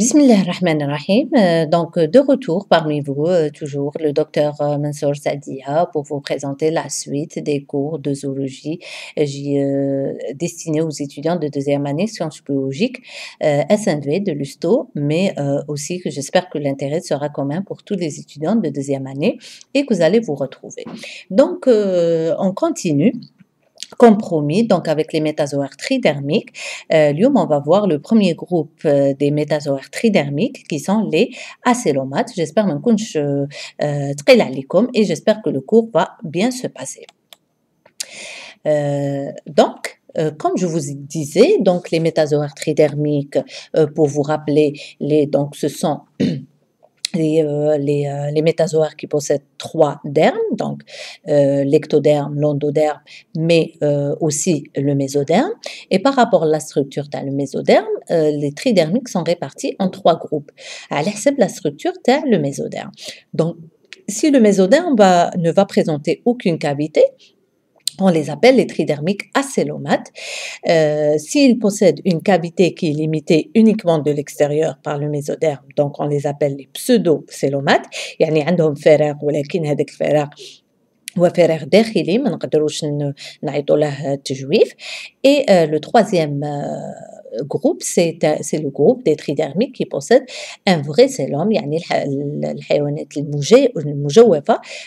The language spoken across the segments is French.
Bismillah ar-Rahman ar-Rahim. Euh, donc, euh, de retour parmi vous, euh, toujours le docteur Mansour Sadia pour vous présenter la suite des cours de zoologie destinés aux étudiants de deuxième année sciences biologiques SNV de l'USTO, mais aussi que j'espère que l'intérêt sera commun pour tous les étudiants de deuxième année et que vous allez vous retrouver. Donc, on continue compromis, donc avec les métazoaires tridermiques. Euh, on va voir le premier groupe euh, des métazoaires tridermiques qui sont les acélomates. J'espère que euh, euh, je très et j'espère que le cours va bien se passer. donc, comme je vous disais, donc les métazoaires tridermiques, pour vous rappeler, les, donc ce sont Euh, euh, les, métazoaires qui possèdent trois dermes, donc euh, l'ectoderme, l'endoderme, mais aussi le mésoderme. Et par rapport à la structure de le mésoderme, les tridermiques sont répartis en trois groupes. À l'exception la structure de le mésoderme. Donc, si le mésoderme ne va présenter aucune cavité, on les appelle les tridermiques acélomates. Euh, s'ils possèdent une cavité qui est limitée uniquement de l'extérieur par le mésoderme, donc on les appelle les pseudo Et euh, le troisième euh, groupe, c'est le groupe des tridermiques qui possède un vrai sélum, يعني le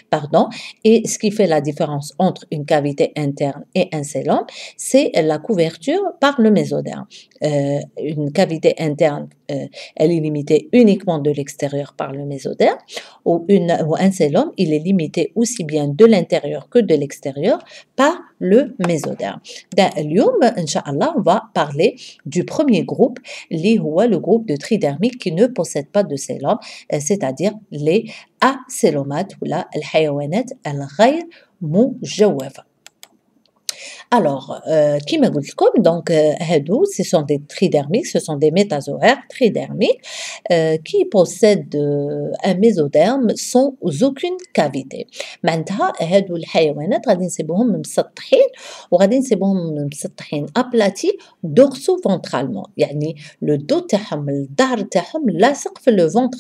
pardon, et ce qui fait la différence entre une cavité interne et un sélum, c'est la couverture par le mésoderme. Euh, une cavité interne, euh, elle est limitée uniquement de l'extérieur par le mésoderme, ou, un sélum, il est limité aussi bien de l'intérieur que de l'extérieur par le le mésoderme. Dans on va parler du premier groupe, le groupe de tridermiques qui ne possède pas de sélum, euh, c'est-à-dire les acélomates ou la al alors, qui euh, m'a comme donc euh, ce sont des tridermiques, ce sont des métazoaires tridermiques euh, qui possèdent un mésoderme sans aucune cavité. Maintenant, les le hayawanat, radin c'est bon même sattrin, ou sont aplati dorso-ventralement. le dos le dos, le ventre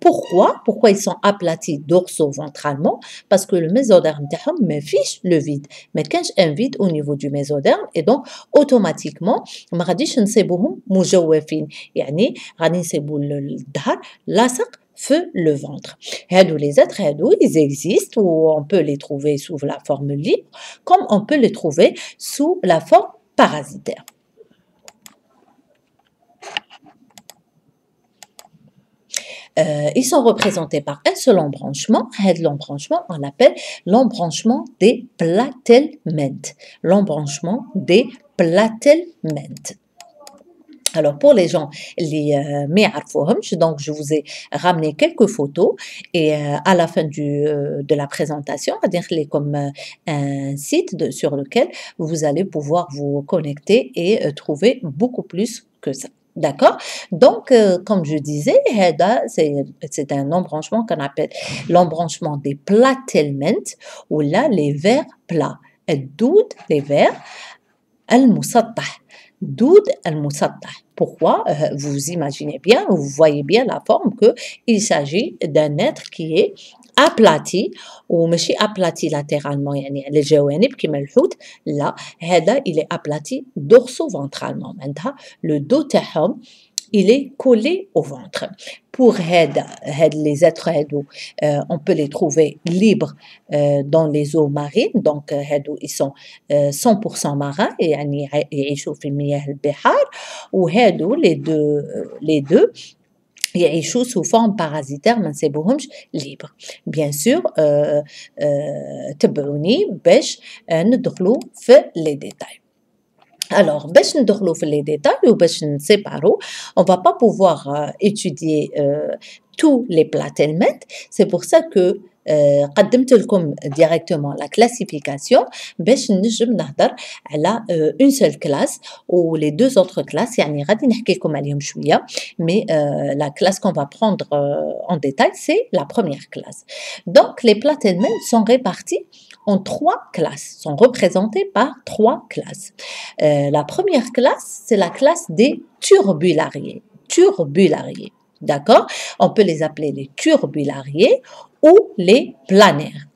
Pourquoi Pourquoi ils sont aplatis dorso-ventralement Parce que le mésoderme me fiche le vide. Mais quand je vite au niveau du mésoderme et donc automatiquement le ventre. les êtres ils existent ou on peut les trouver sous la forme libre comme on peut les trouver sous la forme parasitaire. Euh, ils sont représentés par un seul embranchement. L'embranchement, on l'appelle l'embranchement des platelments. L'embranchement des platelments. Alors pour les gens, les euh, donc je vous ai ramené quelques photos et euh, à la fin euh, de la présentation, à dire les comme un site sur lequel vous allez pouvoir vous connecter et trouver beaucoup plus que ça. D'accord Donc, euh, comme je disais, c'est un embranchement qu'on appelle l'embranchement des platelments, où là, les vers plats. les vers, les المسطح doud al-musattah. Pourquoi euh, Vous imaginez bien, vous voyez bien la forme qu'il s'agit d'un être qui est aplati ou mais aplati latéralement يعني على qui le الحوت il est aplati dorso ventralement le dos il est collé au ventre. Pour les êtres euh, on peut les trouver libres euh, dans les eaux marines. Donc, hado euh, ils sont 100% marins et ils sont Ou les deux, les deux يعيشوا forme parasitaire, mais ما نسيبوهمش libre. Bien sûr, تبعوني باش ندخلو في les détails. Alors, باش ندخلو في les détails ou باش نسيبارو, on va pas pouvoir euh, étudier euh, tous les plats C'est pour ça que je vous directement la classification. Je vais une seule classe ou les deux autres classes. Je vais vous donner Mais la classe qu'on va prendre en détail, c'est la première classe. Donc, les Platinmen sont répartis en trois classes sont représentés par trois classes. Euh, la première classe, c'est la classe des turbulariés. D'accord On peut les appeler les turbulariés ou les planaires.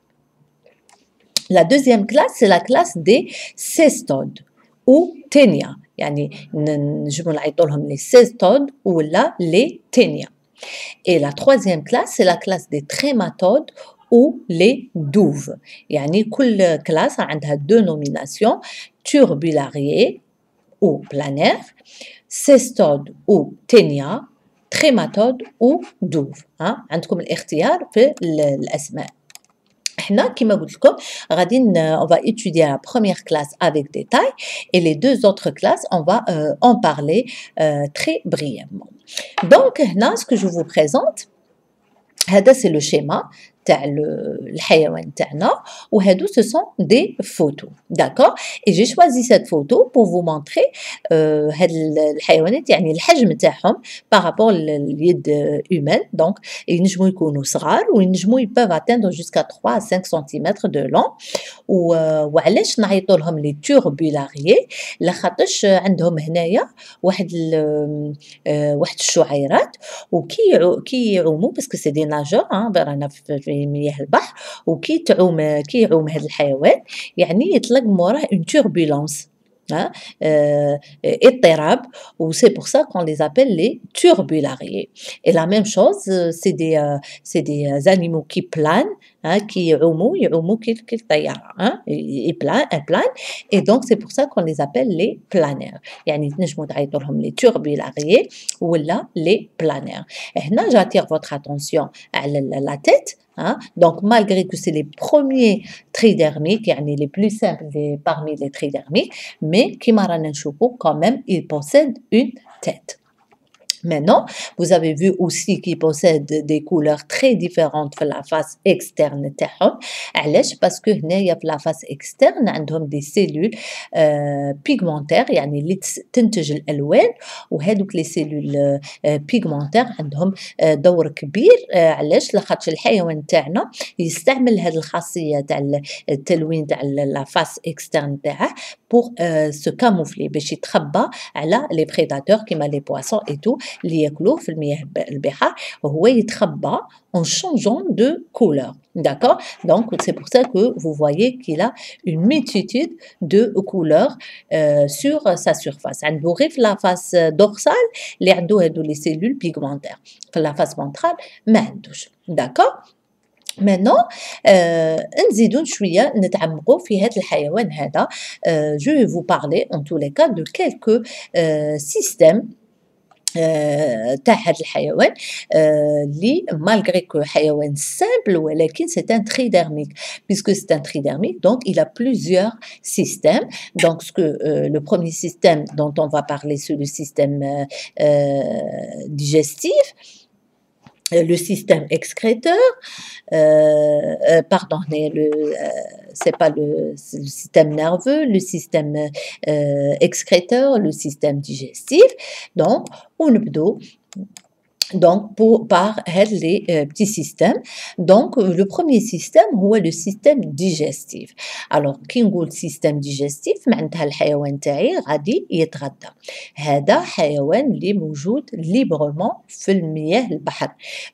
La deuxième classe, c'est la classe des cestodes ou ténia. Je les cestodes ou les ténia. Et la troisième classe, c'est la classe des trématodes ou les douves. يعني كل classe a deux nominations, turbulariés ou planaires, cestodes ou ténia كريماتود ou avez hein. في Nous, on va étudier la première classe avec détail et les deux autres classes on va euh, en parler euh, très brièvement donc هنا ce que je vous présente c'est le schéma. تاع الحيوان تاعنا ce sont des photos d'accord et j'ai choisi cette photo pour vous montrer euh had les par rapport à يد humain donc ils n'jmu ikouno sghar w'n'jmu ils peuvent atteindre jusqu'à 3 5 cm de long ou w'alash n'hayto lihom les turbulariers la khatach andhom hena ya wahed wahed ch'hairat w'ki'u mou parce que c'est des nageurs hein، And مياه البحر وكي تعوم c'est pour ça qu'on les appelle les turbulariers ». Et la même chose, c'est des, animaux qui planent, qui planent, et donc c'est pour ça qu'on les appelle les planaires. يعني les ou là les planaires. Et j'attire votre attention à la tête, Hein. Donc, malgré que c'est les premiers tridermiques, est les plus simples parmi les tridermiques, mais Nenshoku, quand même, il possède une tête. Maintenant, vous avez vu aussi qu'ils possèdent des couleurs très différentes de la face externe parce que la face externe عندهم des cellules euh, pigmentaires يعني اللي تنتج الالوان وهذوك لي سيلول بيغمونتير عندهم دور كبير علاش لخاطش الحيوان تاعنا يستعمل هذه الخاصيه تاع التلوين تاع les poissons et tout اللي ياكلوه في المياه البحار وهو يتخبى en changeant de couleur. D'accord Donc, c'est pour ça que vous voyez qu'il a une multitude de couleurs euh, sur sa surface. En غير la face dorsale l'air عنده de les cellules pigmentaires. la face ventrale ma D'accord Maintenant, euh, euh, je vais vous parler en tous les cas de quelques euh, systèmes تاع الحيوان qui malgré que حيوان simple ولكن c'est un tridermique. puisque c'est un tridermique, donc il a plusieurs systèmes donc ce que euh, le premier système dont on va parler c'est le système euh, euh, digestif le système excréteur, euh, euh pardon, euh, c'est pas le, système nerveux, le système euh, excréteur, le système digestif. Donc, on peut donc pour, par هاد لي بتي سيستيم دونك لو بروميي سيستيم هو لو سيستيم ديجيستيف الوغ كي نقول سيستيم ديجيستيف معناتها الحيوان تاعي غادي يتغدى هذا حيوان اللي موجود ليبرمون في المياه البحر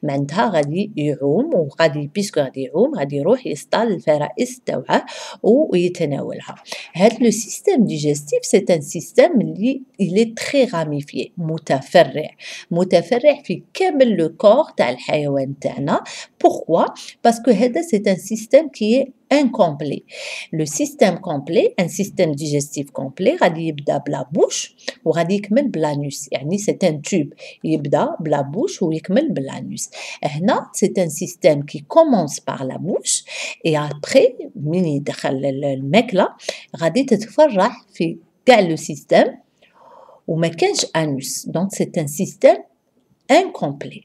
معناتها غادي يعوم وغادي بيسكو غادي يعوم غادي يروح يصطاد الفرائس تاوعه ويتناولها هاد لو سيستيم ديجستيف سي ان سيستيم اللي il est très متفرع متفرع في le corps كور تاع الحيوان تاعنا بوركوا باسكو هذا c'est un système qui est incomplet. Le système complet, un système digestif complet, radiibda la bouche ou radiikmel blanus. c'est un tube, ibda bla bouche ou ikmel blanus. Hna, c'est un système qui commence par la bouche et après mini dakhal le mec là, radi tetfarah fi le système ou ma anus. Donc c'est un système انكومبلي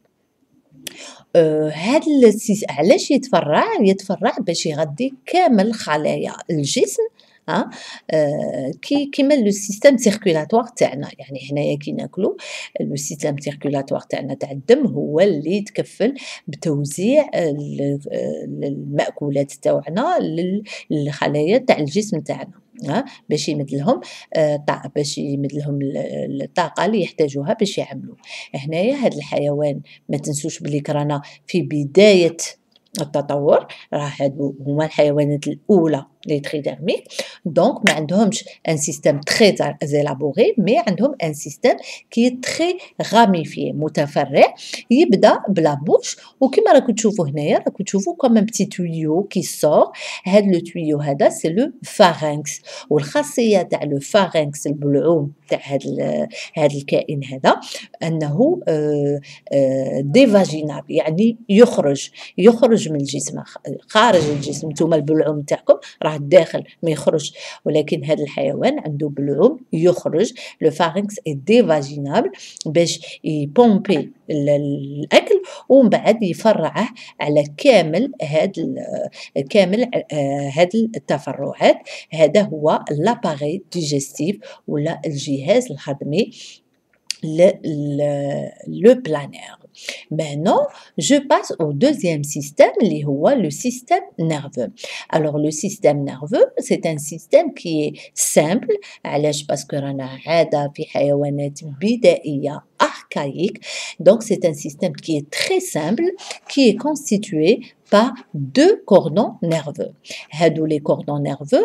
آه euh, هاد السيس علاش يتفرع يتفرع باش يغذي كامل خلايا الجسم ها آه كي كيما لو سيستيم سيركولاتوار تاعنا يعني هنايا كي ناكلو لو سيستيم سيركولاتوار تاعنا تاع الدم هو اللي يتكفل بتوزيع آه، الماكولات تاعنا للخلايا تاع الجسم تاعنا باش يمد لهم آه، باش يمد لهم الطاقه اللي يحتاجوها باش يعملوا هنايا هذا الحيوان ما تنسوش بلي رانا في بدايه التطور راه هادو هما الحيوانات الاولى لي تريديرميك دونك ما عندهمش ان سيستيم تري زيلابوري مي عندهم ان سيستيم كي تري غاميفي متفرع يبدا بلا بوش وكما راكم تشوفوا هنايا راكم تشوفوا كوم ان بتي تويو كي سور هاد لو تويو هذا سي لو فارينكس والخاصيه تاع لو فارينكس البلعوم تاع هاد هاد الكائن هذا انه ديفاجينال يعني يخرج يخرج من الجسم خارج الجسم نتوما البلعوم تاعكم راه راه الداخل ما يخرج ولكن هذا الحيوان عنده بلعوم يخرج لو فارينكس اي ديفاجينابل باش يبومبي الاكل ومن بعد يفرعه على كامل هاد كامل آه، هاد التفرعات هذا هو لاباري ديجستيف ولا الجهاز الهضمي لو بلانير Maintenant, je passe au deuxième système, les le système nerveux. Alors le système nerveux, c'est un système qui est simple, parce que hein, Donc c'est un système qui est très simple, qui est constitué par deux cordons nerveux. les cordons nerveux,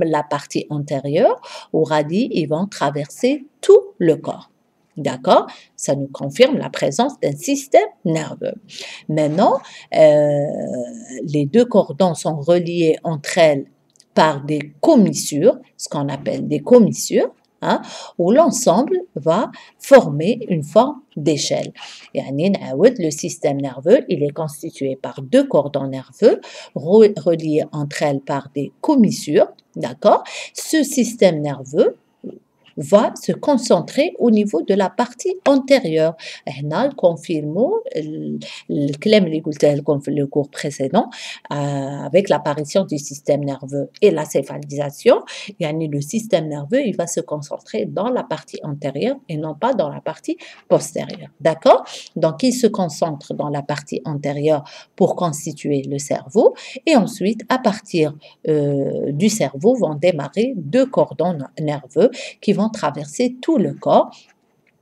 la partie antérieure, ou ils vont traverser tout le corps. D'accord Ça nous confirme la présence d'un système nerveux. Maintenant, euh, les deux cordons sont reliés entre elles par des commissures, ce qu'on appelle des commissures, hein, où l'ensemble va former une forme d'échelle. Et Le système nerveux, il est constitué par deux cordons nerveux reliés entre elles par des commissures, d'accord Ce système nerveux, va se concentrer au niveau de la partie antérieure. Nous euh, confirme le, cours le cours précédent euh, avec l'apparition du système nerveux et la céphalisation le système nerveux il va se concentrer dans la partie antérieure et non pas dans la partie postérieure. D'accord Donc il se concentre dans la partie antérieure pour constituer le cerveau et ensuite à partir euh, du cerveau vont démarrer deux cordons nerveux qui vont traverser tout le corps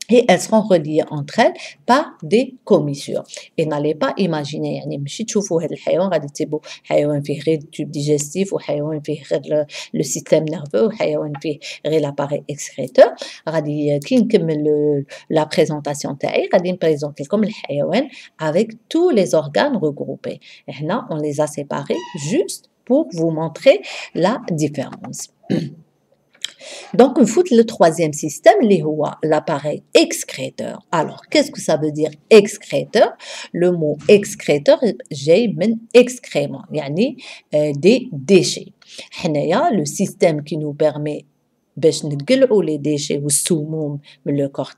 et elles seront reliées entre elles par des commissures et n'allez pas imaginer يعني ماشي تشوفوا هذا الحيوان غادي système حيوان فيه غير التوب ديجستيف وحيوان فيه غير le haïon فيه غير la avec tous les organes regroupés et هنا on les a séparés juste pour vous montrer la différence Donc, on fout le troisième système, les l'appareil excréteur. Alors, qu'est-ce que ça veut dire excréteur Le mot excréteur, j'ai excrément, yani euh, des déchets. le système qui nous permet de les déchets déchets والسموم من لو corps,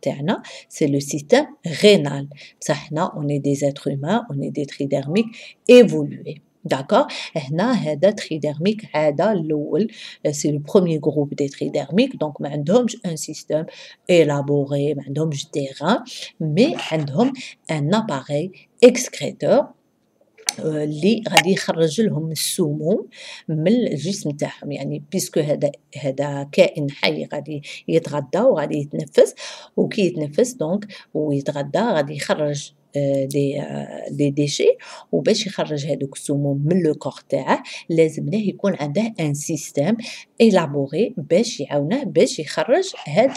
c'est le système rénal. رينال on est des êtres humains, on est des داكوغ هنا هذا تريديرميك عاده الاول سي لو بروميي جروب دي تريديرميك دونك ما عندهمش ان سيستيم الابوري ما عندهمش تيغان مي عندهم ان اباري اكسكريتور اللي غادي يخرج لهم السموم من الجسم تاعهم يعني بيسكو هذا هذا كائن حي غادي يتغذى وغادي يتنفس وكي يتنفس دونك ويتغذى غادي يخرج دي دي ديشي وباش يخرج هذوك السموم من لو كور تاعه لازم له يكون عنده ان سيستيم ايلابوري باش يعاونه باش يخرج هاد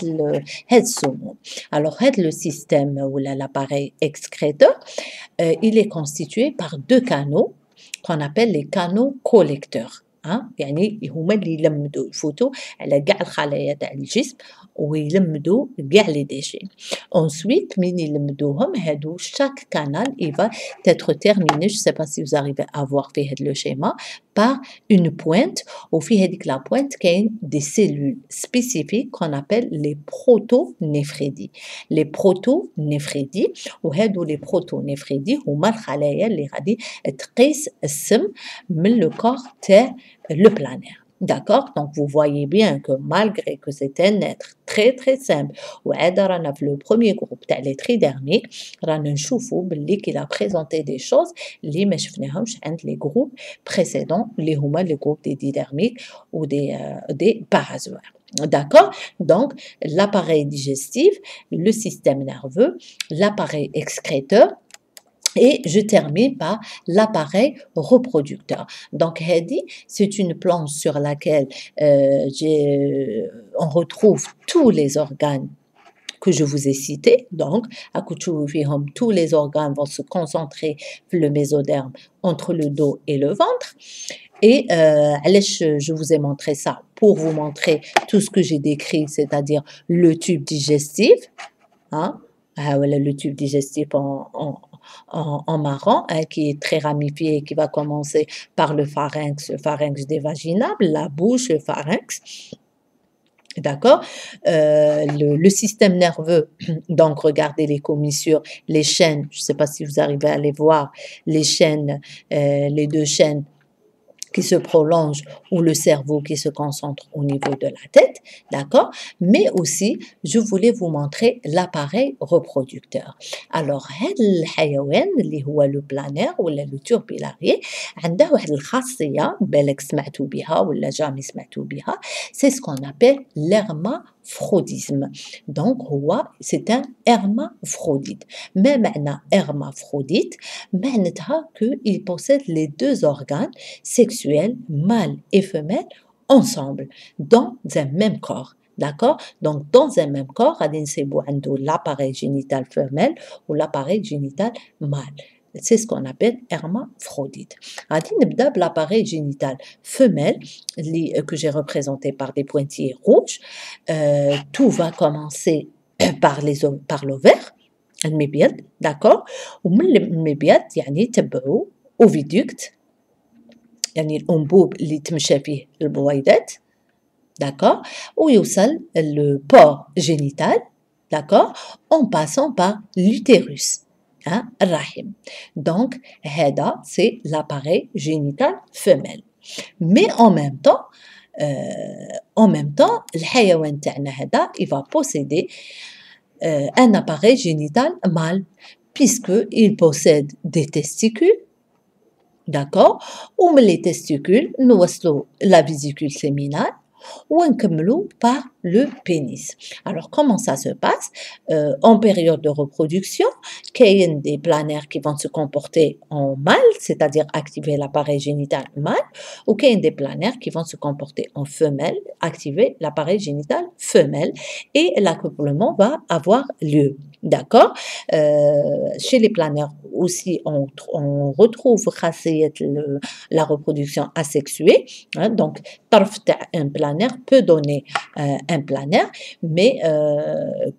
هاد السموم الوغ هاد لو سيستيم ولا لاباري اكسكريتور اي لي كونستيتوي بار دو كانو qu'on appelle les canaux collecteurs ها يعني هما اللي يلمدوا يفوتوا على كاع الخلايا تاع الجسم ويلمدوا كاع لي ديشي اونسويت من يلمدوهم هادو شاك كانال ايفا va être terminé je sais فيه هاد لو شيما par une pointe au fil de la pointe a des cellules spécifiques qu'on appelle les protonéphrédies les protonéphrédies ou les protonéphrédies هما ou اللي غادي très simples, mais le corps est le planaire. D'accord Donc, vous voyez bien que malgré que c'est un être très, très simple, ou le premier groupe, les tridermiques, qu'il a présenté des choses, les les groupes précédents, les humains, le groupes des didermiques ou des, euh, des D'accord Donc, l'appareil digestif, le système nerveux, l'appareil excréteur, et je termine par l'appareil reproducteur. Donc, Hedi, c'est une planche sur laquelle euh, euh, on retrouve tous les organes que je vous ai cités. Donc, à Kuchuvihom, tous les organes vont se concentrer le mésoderme entre le dos et le ventre. Et euh, je vous ai montré ça pour vous montrer tout ce que j'ai décrit, c'est-à-dire le tube digestif. Hein. Ah, voilà, le tube digestif en en, en marron, hein, qui est très ramifié et qui va commencer par le pharynx, le pharynx des la bouche, le pharynx. D'accord euh, le, système nerveux, donc regardez les commissures, les chaînes, je ne sais pas si vous arrivez à les voir, les chaînes, euh, les deux chaînes qui se prolonge ou le cerveau qui se concentre au niveau de la tête, d'accord Mais aussi, je voulais vous montrer l'appareil reproducteur. Alors, le اللي le planaire ou le لو توربيلاري عنده واحد الخاصية Donc, c'est un hermaphrodite. Même un hermaphrodite, il possède les deux organes sexuels mâles et femelle ensemble, dans un même corps. D'accord Donc, dans un même corps, l'appareil génital femelle ou l'appareil génital mâle. C'est ce qu'on appelle hermaphrodite. l'appareil génital femelle, euh, que j'ai représenté par des pointillés rouges, euh, tout va commencer euh, par, les, par l'ovaire, d'accord Ou l'ovaire, يعني ou viducte يعني un bout تمشى le البويضات d'accord a le port génital d'accord en passant par l'utérus un hein، rahim. donc c'est l'appareil génital femelle mais en même temps euh، en même temps il va posséder euh، un appareil génital mâle puisque il possède des testicules D'accord. les testicules, testicules, nous la vésicule séminale ou un par le pénis. Alors, comment ça se passe euh, En période de reproduction, qu'il y a des planaires qui vont se comporter en mâle, c'est-à-dire activer l'appareil génital mâle, ou qu'il y a des planaires qui vont se comporter en femelle, activer l'appareil génital femelle, et l'accouplement va avoir lieu. D'accord euh, Chez les planaires, aussi, on, on retrouve la reproduction asexuée. Hein, donc, un planaire peut donner euh, un planaire, mais euh,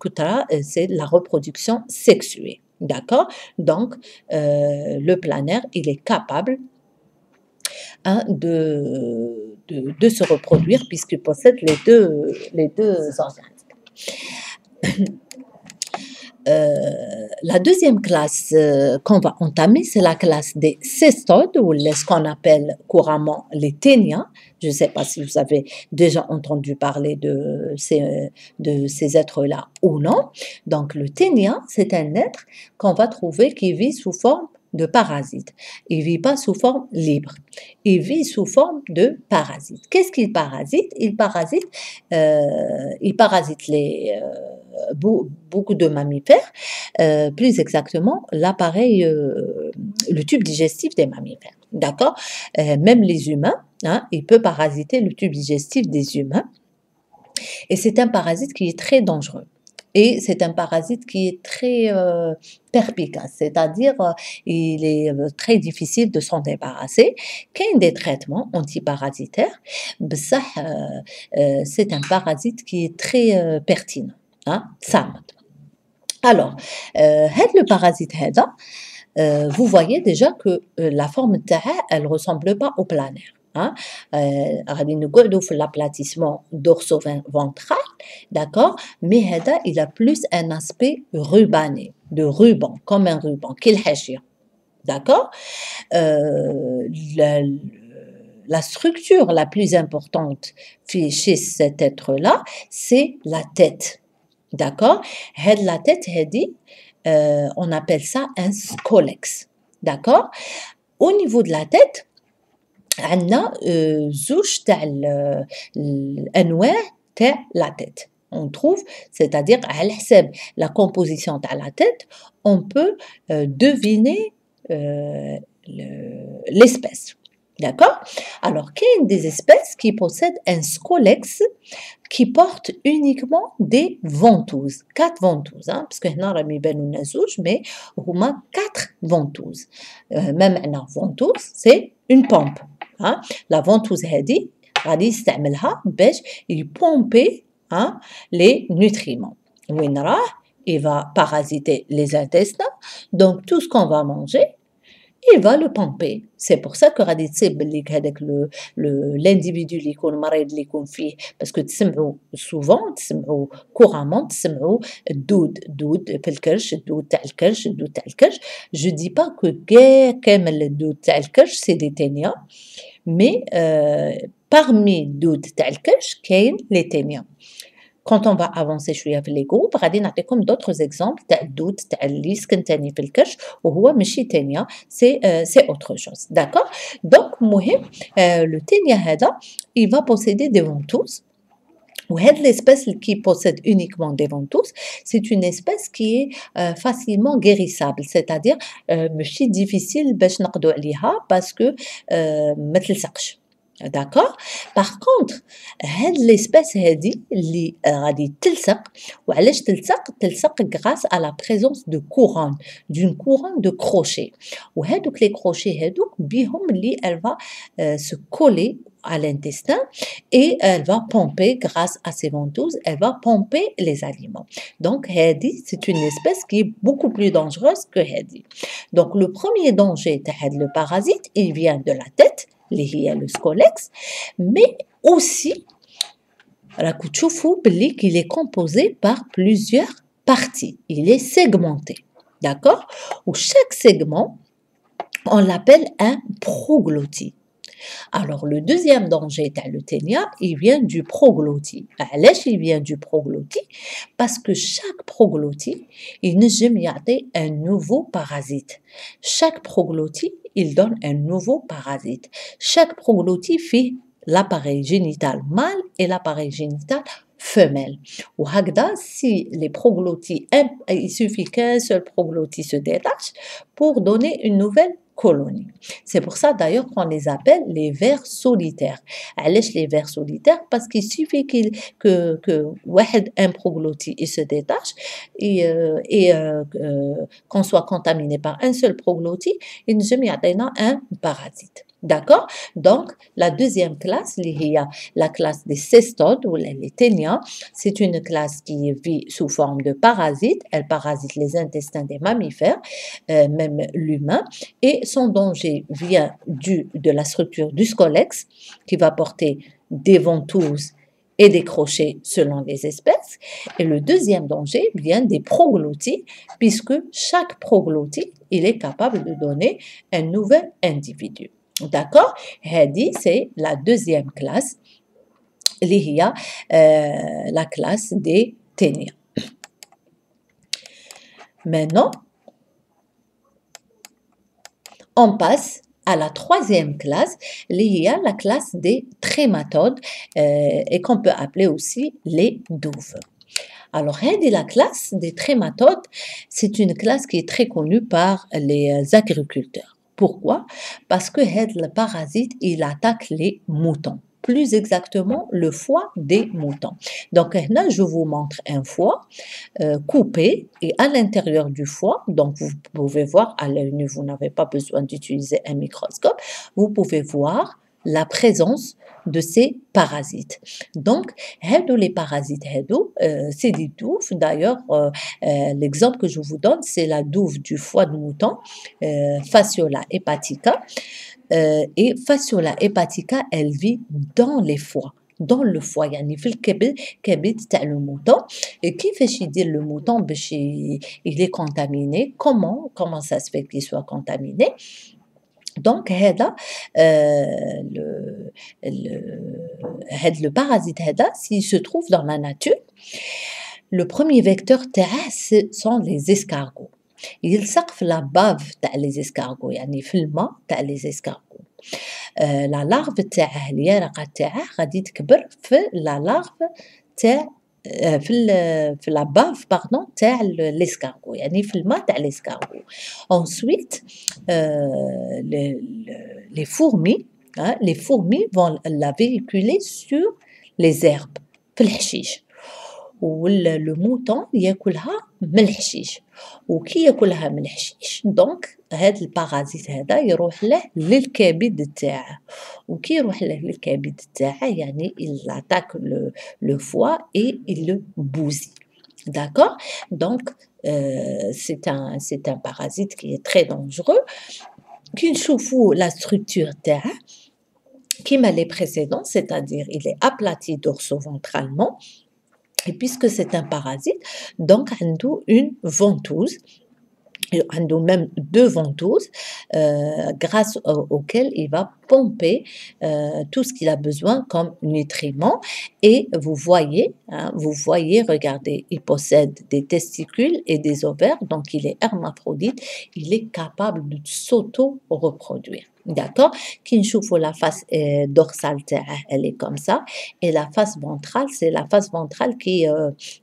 c'est la reproduction sexuée. D'accord Donc, le planaire, il est capable hein, de, se reproduire puisqu'il possède les deux, les deux euh, la deuxième classe euh, qu'on va entamer, c'est la classe des cestodes, ou ce qu'on appelle couramment les ténias. Je ne sais pas si vous avez déjà entendu parler de ces, de ces êtres-là ou non. Donc, le ténia, c'est un être qu'on va trouver qui vit sous forme de parasite. Il vit pas sous forme libre. Il vit sous forme de parasite. Qu'est-ce qu'il parasite Il parasite, euh, il parasite les, euh, beaucoup de mammifères, euh, plus exactement l'appareil, le tube digestif des mammifères. D'accord Même les humains, hein, il peut parasiter le tube digestif des humains. Et c'est un parasite qui est très dangereux. Et c'est un parasite qui est très euh, perpicace, c'est-à-dire euh, il est euh, très difficile de s'en débarrasser. Qu'un des traitements antiparasitaires, ben c'est un parasite qui est très pertinent. Hein, Alors, le parasite vous voyez déjà que la forme elle ressemble pas au planaire. Hein, euh, l'aplatissement dorso-ventral, d'accord Mais il a plus un aspect rubané, de ruban, comme un ruban, qu'il D'accord euh, la, structure la plus importante chez cet être-là, c'est la tête. D'accord La tête, euh, on appelle ça un scolex. D'accord Au niveau de la tête, عندنا زوج تاع تاع la tête. on trouve, c'est-à-dire à la composition de la tête, on peut euh, deviner euh, l'espèce. D'accord Alors quelle y des espèces qui possède un scolex qui porte uniquement des ventouses, quatre ventouses, hein, parce que une avons mais on a ben quatre ventouses. Euh, même une ventouse, c'est une pompe. La ventouse, elle dit, elle va l'utiliser pour pomper les nutriments. Elle va parasiter les intestins. Donc, tout ce qu'on va manger, il va le pomper. C'est pour ça que qu'elle dit, tu le l'individu qui est malade, parce que tu le souvent, tu le sens couramment, tu le sens, il y a des doutes, des doutes dans le cœur, des doutes dans le cœur, des Je ne dis pas que tu aimes les doutes dans le cœur, c'est des déniants mais euh, parmi d'autres talkesh, kain les ténias. Quand on va avancer, je suis avec les groupes. Radin a comme d'autres exemples. Taddout, Taddlis, Kentani, Pelkesh, Ouhua, Meshi, Tenya. Euh, c'est autre chose. D'accord Donc, Mouhim, le ténia Hada, il va posséder des ventouses. L'espèce l'espèce qui possède uniquement des ventouses, c'est une espèce qui est euh, facilement guérissable, c'est-à-dire euh, difficile parce que euh, D'accord Par contre, l'espèce qui est euh, grâce à la présence de couronne d'une couronne de crochets. Ou les crochets vont elle va euh, se coller à l'intestin et elle va pomper, grâce à ses ventouses, elle va pomper les aliments. Donc, Hadi, c'est une espèce qui est beaucoup plus dangereuse que Hadi. Donc, le premier danger est le parasite, il vient de la tête, le scolex, mais aussi, la Rakuchoufou il est composé par plusieurs parties. Il est segmenté. D'accord Ou chaque segment, on l'appelle un proglottis. Alors le deuxième danger est le ténia, il vient du proglottis. il vient du proglottis Parce que chaque proglottis, il ne يعطي un nouveau parasite. Chaque proglottis, il donne un nouveau parasite. Chaque proglottis fait l'appareil génital mâle et l'appareil génital femelle. Ou hagda, si les proglottis, il suffit qu'un seul proglottis se détache pour donner une nouvelle c'est pour ça d'ailleurs qu'on les appelle les vers solitaires. sont les vers solitaires parce qu'il suffit qu'il, que, que un il se détache et, euh, euh, euh, qu'on soit contaminé par un seul proglotti il nous a un parasite. D'accord Donc, la deuxième classe, a la classe des cestodes ou les ténia, c'est une classe qui vit sous forme de parasites. Elle parasite les intestins des mammifères, euh, même l'humain. Et son danger vient du, de la structure du scolex qui va porter des ventouses et des crochets selon les espèces. Et le deuxième danger vient des proglottis, puisque chaque proglottis, il est capable de donner un nouvel individu. D'accord Hadi, c'est la deuxième classe, L'IA, euh, la classe des Ténia. Maintenant, on passe à la troisième classe, l'IA, la classe des trématodes euh, et qu'on peut appeler aussi les douves. Alors, elle la classe des trématodes, c'est une classe qui est très connue par les agriculteurs. Pourquoi Parce que le parasite, il attaque les moutons plus exactement le foie des moutons. Donc là, je vous montre un foie euh, coupé et à l'intérieur du foie, donc vous pouvez voir à l'œil nu, vous n'avez pas besoin d'utiliser un microscope, vous pouvez voir la présence de ces parasites. Donc, les parasites, euh, c'est des douves. D'ailleurs, euh, euh, l'exemple que je vous donne, c'est la douve du foie de mouton, Fasciola hepatica. et Fasciola hepatica, elle vit dans les foies. dans le foie, le فوا يعني في الكبد كبد تاع qui fait كيفاش يدير le mouton ben, est comment comment Comment ça se fait qu'il soit contaminé donc le parasite s'il se trouve dans la nature le premier vecteur terrestre sont les escargots ils savent la bave les escargots etnélement les escargots la larve terre dit que la larve terre في في لاباف باردون تاع ليسكارغو يعني في mat تاع l'escargot. ensuite les fourmis hein، les fourmis vont la véhiculer sur les herbes في الحشيش le mouton ياكلها من الحشيش وكي ياكلها من الحشيش دونك هاد البارازيت هذا يروح له للكبد تاعه وكي يروح له للكبد تاعه يعني il attaque le, le foie et il le bousille d'accord donc euh, c'est un c'est un parasite qui est très dangereux كي chauffe la structure تاعه comme les précédents, c'est-à-dire il est aplati dorso-ventralement, et puisque c'est un parasite, donc, a une ventouse a même deux ventouses euh, grâce auxquelles il va pomper euh, tout ce qu'il a besoin comme nutriments et vous voyez hein, vous voyez regardez il possède des testicules et des ovaires donc il est hermaphrodite il est capable de s'auto reproduire D'accord Kinshufo, la face euh, dorsale, elle est comme ça. Et la face ventrale, c'est la face ventrale qui,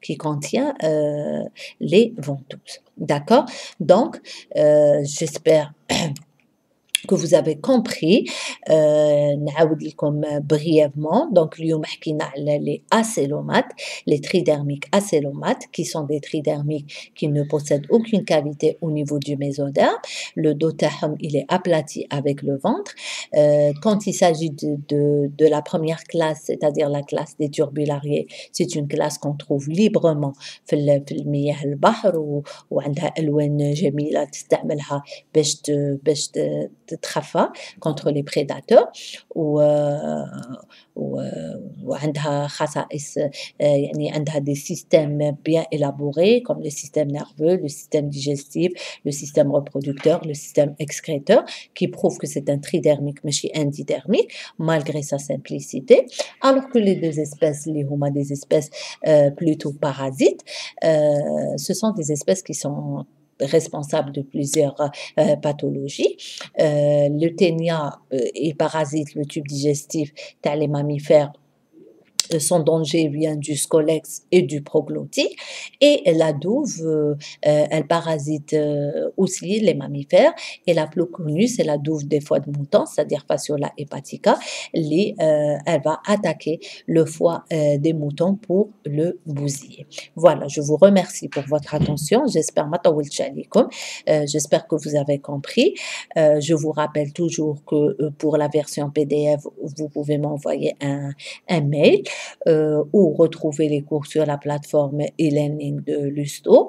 qui contient les ventouses. D'accord Donc, euh, j'espère que vous avez compris. Euh, نعاود brièvement. Donc, les acélomates, les tridermiques acélomates, qui sont des tridermiques qui ne possèdent aucune cavité au niveau du mésoderme. Le dos il est aplati avec le ventre. Euh, quand il s'agit de, de, la première classe, c'est-à-dire la classe des turbulariés, c'est une classe qu'on trouve librement trafa contre les prédateurs, où وعندها euh, euh, خصائص euh، يعني عندها des élaborés comme le système nerveux, le système digestif, le système reproducteur, le système excréteur, qui prouve que c'est un tridermique, mais un didermique, malgré sa simplicité. Alors que les deux espèces, les humains, des espèces plutôt parasites, ce sont des espèces qui sont responsable de plusieurs euh, euh, pathologies. Euh, le ténia, est parasite le tube digestif, t'as les mammifères son danger vient du scolex et du proglottis. Et la douve, euh, euh, elle parasite euh, aussi les mammifères. Et la plus connue, c'est la douve des foies de mouton, c'est-à-dire Fasciola hepatica. Les, elle va attaquer le foie des moutons pour le bousiller. Voilà, je vous remercie pour votre attention. J'espère, j'espère que vous avez compris. je vous rappelle toujours que pour la version PDF, vous pouvez m'envoyer un, un mail. Euh, ou retrouver les cours sur la plateforme e-learning de Lusto.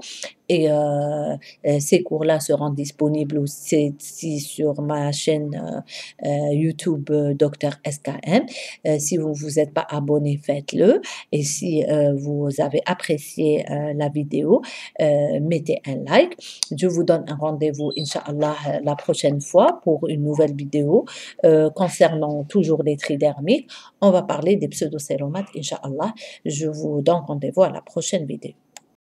Et euh, euh, ces cours-là seront disponibles aussi sur ma chaîne euh, YouTube Docteur SKM. si vous ne vous êtes pas abonné, faites-le. Et si vous avez apprécié la vidéo, mettez un like. Je vous donne un rendez-vous, inshallah la prochaine fois pour une nouvelle vidéo concernant toujours les tridermiques. On va parler des pseudocéromates, inshallah Je vous donne rendez-vous à la prochaine vidéo.